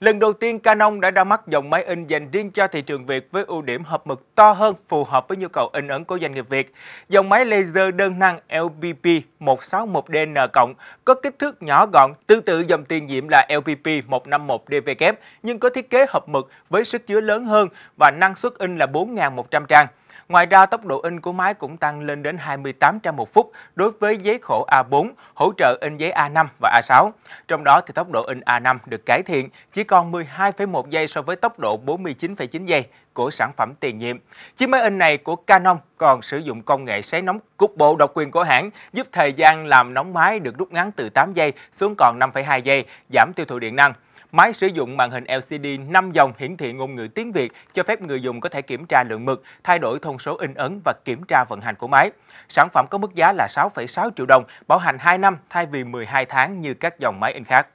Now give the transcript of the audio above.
Lần đầu tiên Canon đã ra mắt dòng máy in dành riêng cho thị trường Việt với ưu điểm hộp mực to hơn phù hợp với nhu cầu in ấn của doanh nghiệp Việt. Dòng máy laser đơn năng LPP 161DN+, có kích thước nhỏ gọn, tương tự dòng tiền nhiệm là LPP 151DW, nhưng có thiết kế hộp mực với sức chứa lớn hơn và năng suất in là 4.100 trang. Ngoài ra, tốc độ in của máy cũng tăng lên đến 28 trang một phút đối với giấy khổ A4, hỗ trợ in giấy A5 và A6. Trong đó, thì tốc độ in A5 được cải thiện chỉ còn 12,1 giây so với tốc độ 49,9 giây của sản phẩm tiền nhiệm. Chiếc máy in này của Canon còn sử dụng công nghệ sấy nóng cục bộ độc quyền của hãng, giúp thời gian làm nóng máy được rút ngắn từ 8 giây xuống còn 5,2 giây, giảm tiêu thụ điện năng. Máy sử dụng màn hình LCD 5 dòng hiển thị ngôn ngữ tiếng Việt cho phép người dùng có thể kiểm tra lượng mực, thay đổi thông số in ấn và kiểm tra vận hành của máy. Sản phẩm có mức giá là 6,6 triệu đồng, bảo hành 2 năm thay vì 12 tháng như các dòng máy in khác.